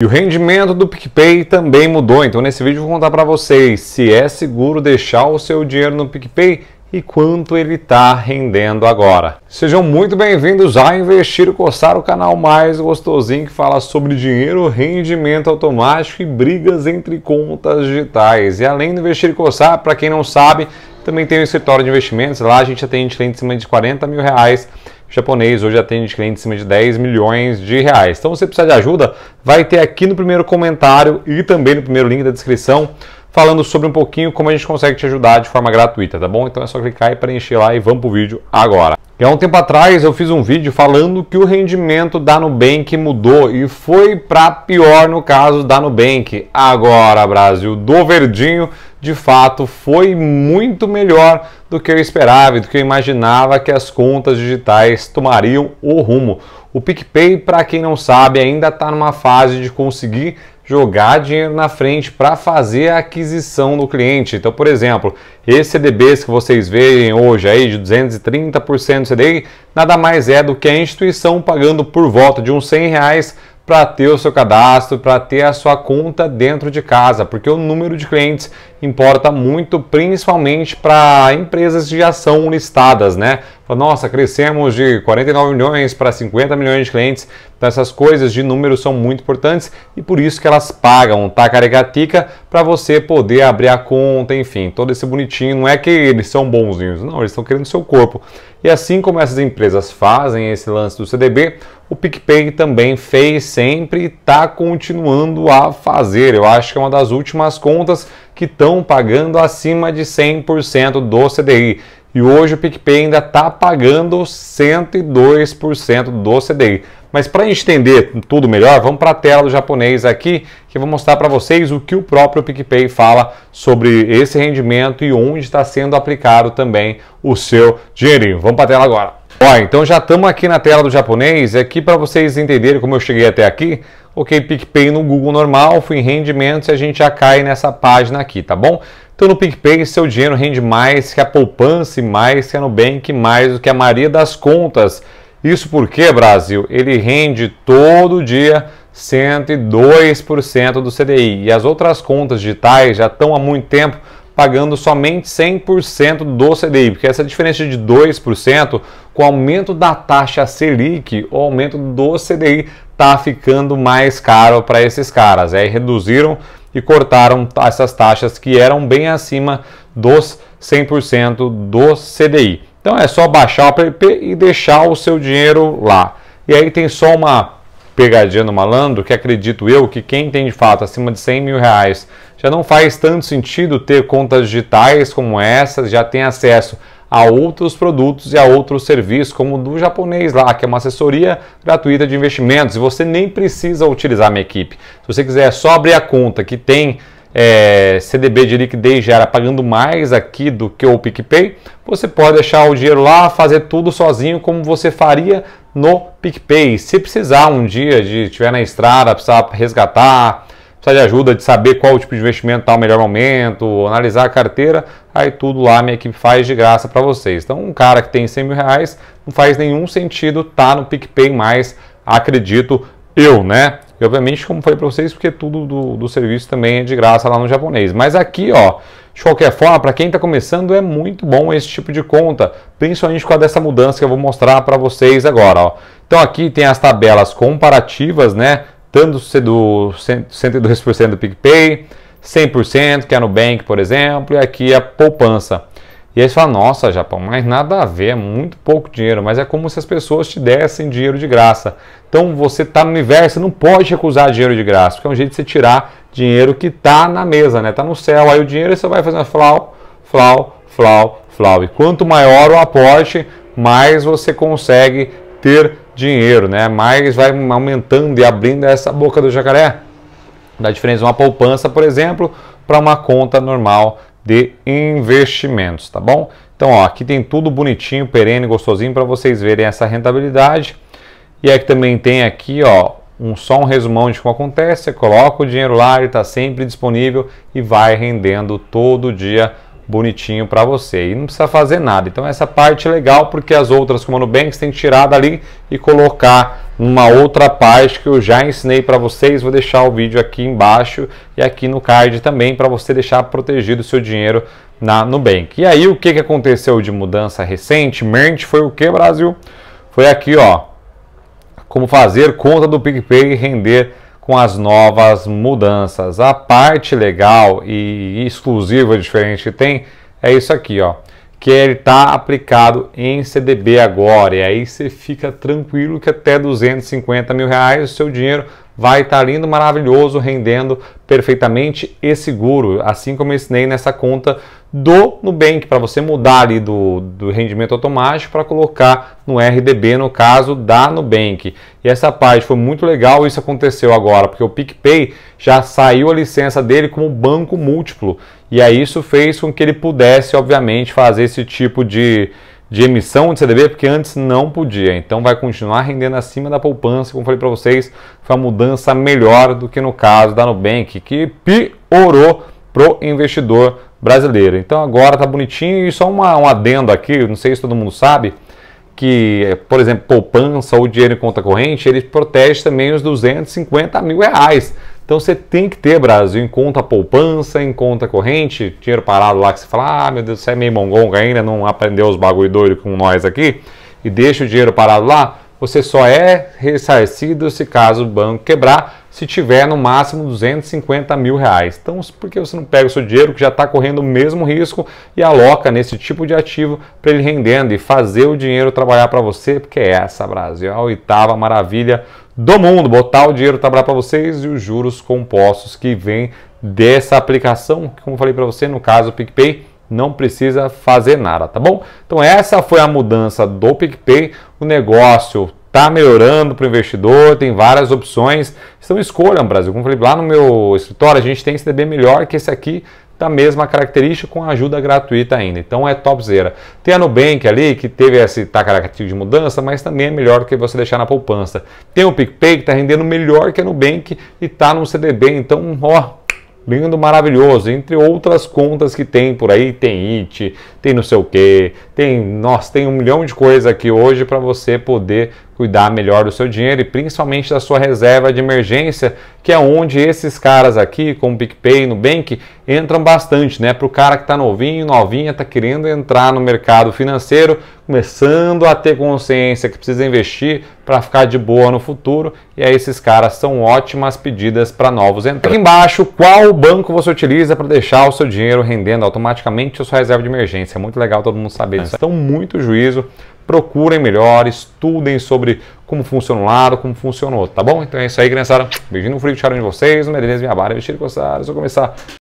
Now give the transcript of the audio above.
E o rendimento do PicPay também mudou, então nesse vídeo eu vou contar para vocês se é seguro deixar o seu dinheiro no PicPay e quanto ele está rendendo agora. Sejam muito bem-vindos a Investir e Coçar, o canal mais gostosinho que fala sobre dinheiro, rendimento automático e brigas entre contas digitais. E além do Investir e Coçar, para quem não sabe, também tem um escritório de investimentos, lá a gente atende clientes acima de 40 mil reais o japonês hoje atende clientes acima de 10 milhões de reais. Então, se você precisar de ajuda, vai ter aqui no primeiro comentário e também no primeiro link da descrição, falando sobre um pouquinho como a gente consegue te ajudar de forma gratuita, tá bom? Então é só clicar e preencher lá e vamos pro vídeo agora. E há um tempo atrás eu fiz um vídeo falando que o rendimento da Nubank mudou e foi para pior no caso da Nubank. Agora, Brasil, do verdinho de fato foi muito melhor do que eu esperava e do que eu imaginava que as contas digitais tomariam o rumo. O PicPay, para quem não sabe, ainda está numa fase de conseguir jogar dinheiro na frente para fazer a aquisição do cliente. Então, por exemplo, esse CDBs que vocês veem hoje aí de 230% CDI, nada mais é do que a instituição pagando por volta de uns 100 reais para ter o seu cadastro, para ter a sua conta dentro de casa, porque o número de clientes importa muito, principalmente para empresas de ação listadas, né? Nossa, crescemos de 49 milhões para 50 milhões de clientes. Então essas coisas de números são muito importantes e por isso que elas pagam, tá? Carecatica para você poder abrir a conta, enfim, todo esse bonitinho. Não é que eles são bonzinhos, não, eles estão querendo seu corpo. E assim como essas empresas fazem esse lance do CDB, o PicPay também fez sempre e está continuando a fazer. Eu acho que é uma das últimas contas que estão estão pagando acima de 100% do CDI. E hoje o PicPay ainda está pagando 102% do CDI. Mas para entender tudo melhor, vamos para a tela do japonês aqui, que eu vou mostrar para vocês o que o próprio PicPay fala sobre esse rendimento e onde está sendo aplicado também o seu dinheirinho. Vamos para a tela agora. Ó, então já estamos aqui na tela do japonês, aqui é para vocês entenderem como eu cheguei até aqui. Ok, PicPay no Google normal, fui em rendimentos e a gente já cai nessa página aqui, tá bom? Então no PicPay seu dinheiro rende mais que a poupança e mais que a Nubank, mais do que a maioria das contas. Isso porque, Brasil, ele rende todo dia 102% do CDI. E as outras contas digitais já estão há muito tempo pagando somente 100% do CDI, porque essa diferença de 2% com o aumento da taxa Selic, o aumento do CDI está ficando mais caro para esses caras. Aí é, reduziram e cortaram essas taxas que eram bem acima dos 100% do CDI. Então é só baixar o PP e deixar o seu dinheiro lá. E aí tem só uma pegadinha no malandro que acredito eu que quem tem de fato acima de 100 mil reais já não faz tanto sentido ter contas digitais como essas, já tem acesso a outros produtos e a outros serviços, como o do japonês lá, que é uma assessoria gratuita de investimentos e você nem precisa utilizar a minha equipe. Se você quiser é só abrir a conta que tem é, CDB de liquidez já era pagando mais aqui do que o PicPay, você pode deixar o dinheiro lá, fazer tudo sozinho como você faria no PicPay. Se precisar um dia de estiver na estrada, precisar resgatar, precisar de ajuda, de saber qual tipo de investimento está o melhor momento, analisar a carteira, aí tudo lá minha equipe faz de graça para vocês. Então, um cara que tem 100 mil reais não faz nenhum sentido estar tá no PicPay mais, acredito eu, né? E obviamente, como falei para vocês, porque tudo do, do, serviço também é de graça lá no japonês. Mas aqui, ó, de qualquer forma, para quem está começando, é muito bom esse tipo de conta, principalmente com a dessa mudança que eu vou mostrar para vocês agora. Ó. Então aqui tem as tabelas comparativas, né? Tanto do 102% do PicPay, 100%, que é no Bank, por exemplo, e aqui é a poupança. E aí você fala, nossa, Japão, mas nada a ver, é muito pouco dinheiro, mas é como se as pessoas te dessem dinheiro de graça. Então você está no universo, você não pode recusar dinheiro de graça, porque é um jeito de você tirar dinheiro que está na mesa, né? Está no céu. Aí o dinheiro você vai fazendo flau, flau, flau, flau. E quanto maior o aporte, mais você consegue ter dinheiro, né? Mais vai aumentando e abrindo essa boca do jacaré. Da diferença de uma poupança, por exemplo, para uma conta normal de investimentos, tá bom? Então, ó, aqui tem tudo bonitinho, perene, gostosinho para vocês verem essa rentabilidade. E aqui é também tem aqui, ó, um só um resumão de como acontece. Você coloca o dinheiro lá, ele está sempre disponível e vai rendendo todo dia bonitinho para você. E não precisa fazer nada. Então essa parte é legal porque as outras, como a Nubanks, tem que tirar dali e colocar uma outra parte que eu já ensinei para vocês. Vou deixar o vídeo aqui embaixo e aqui no card também para você deixar protegido o seu dinheiro na Nubank. E aí o que, que aconteceu de mudança recentemente foi o que, Brasil? Foi aqui, ó, como fazer conta do PicPay e render com as novas mudanças. A parte legal e exclusiva diferente que tem é isso aqui, ó quer estar tá aplicado em CDB agora. E aí você fica tranquilo que até 250 mil reais o seu dinheiro vai estar lindo, maravilhoso, rendendo perfeitamente e seguro, assim como eu ensinei nessa conta do Nubank, para você mudar ali do, do rendimento automático para colocar no RDB, no caso da Nubank. E essa parte foi muito legal, isso aconteceu agora, porque o PicPay já saiu a licença dele como banco múltiplo, e aí isso fez com que ele pudesse, obviamente, fazer esse tipo de de emissão de CDB, porque antes não podia. Então vai continuar rendendo acima da poupança, como falei para vocês, foi uma mudança melhor do que no caso da Nubank, que piorou para o investidor brasileiro. Então agora tá bonitinho e só uma, um adendo aqui, não sei se todo mundo sabe, que, por exemplo, poupança ou dinheiro em conta corrente, ele protege também os 250 mil reais. Então você tem que ter, Brasil, em conta poupança, em conta corrente, dinheiro parado lá que você fala, ah, meu Deus, você é meio mongonga ainda, não aprendeu os bagulho doido com nós aqui, e deixa o dinheiro parado lá, você só é ressarcido se caso o banco quebrar, se tiver no máximo 250 mil reais. Então, por que você não pega o seu dinheiro que já está correndo o mesmo risco e aloca nesse tipo de ativo para ele rendendo e fazer o dinheiro trabalhar para você? Porque é essa, Brasil, é a oitava maravilha do mundo, botar o dinheiro trabalhar para vocês e os juros compostos que vem dessa aplicação, como falei para você, no caso o PicPay, não precisa fazer nada, tá bom? Então essa foi a mudança do PicPay, o negócio tá melhorando para o investidor, tem várias opções, então escolham Brasil, como falei lá no meu escritório, a gente tem esse DB melhor que esse aqui, da mesma característica com ajuda gratuita ainda. Então é topzera. Tem a Nubank ali, que teve esse característico de mudança, mas também é melhor do que você deixar na poupança. Tem o PicPay, que está rendendo melhor que a Nubank e está no CDB. Então, ó, lindo, maravilhoso, entre outras contas que tem por aí, tem IT, tem não sei o que, tem, nossa, tem um milhão de coisas aqui hoje para você poder cuidar melhor do seu dinheiro e principalmente da sua reserva de emergência, que é onde esses caras aqui, como PicPay, Nubank, entram bastante, né? Para o cara que está novinho, novinha, está querendo entrar no mercado financeiro, começando a ter consciência que precisa investir para ficar de boa no futuro, e aí esses caras são ótimas pedidas para novos entrantes. Aqui embaixo, qual banco você utiliza para deixar o seu dinheiro rendendo automaticamente a sua reserva de emergência? É muito legal todo mundo saber disso. É. Então, muito juízo procurem melhor, estudem sobre como funciona um lado, como funciona o outro, tá bom? Então é isso aí, criançada. Beijinho no frio, tchau de vocês. No Medellín, minha barra, vestido coçado. Vou começar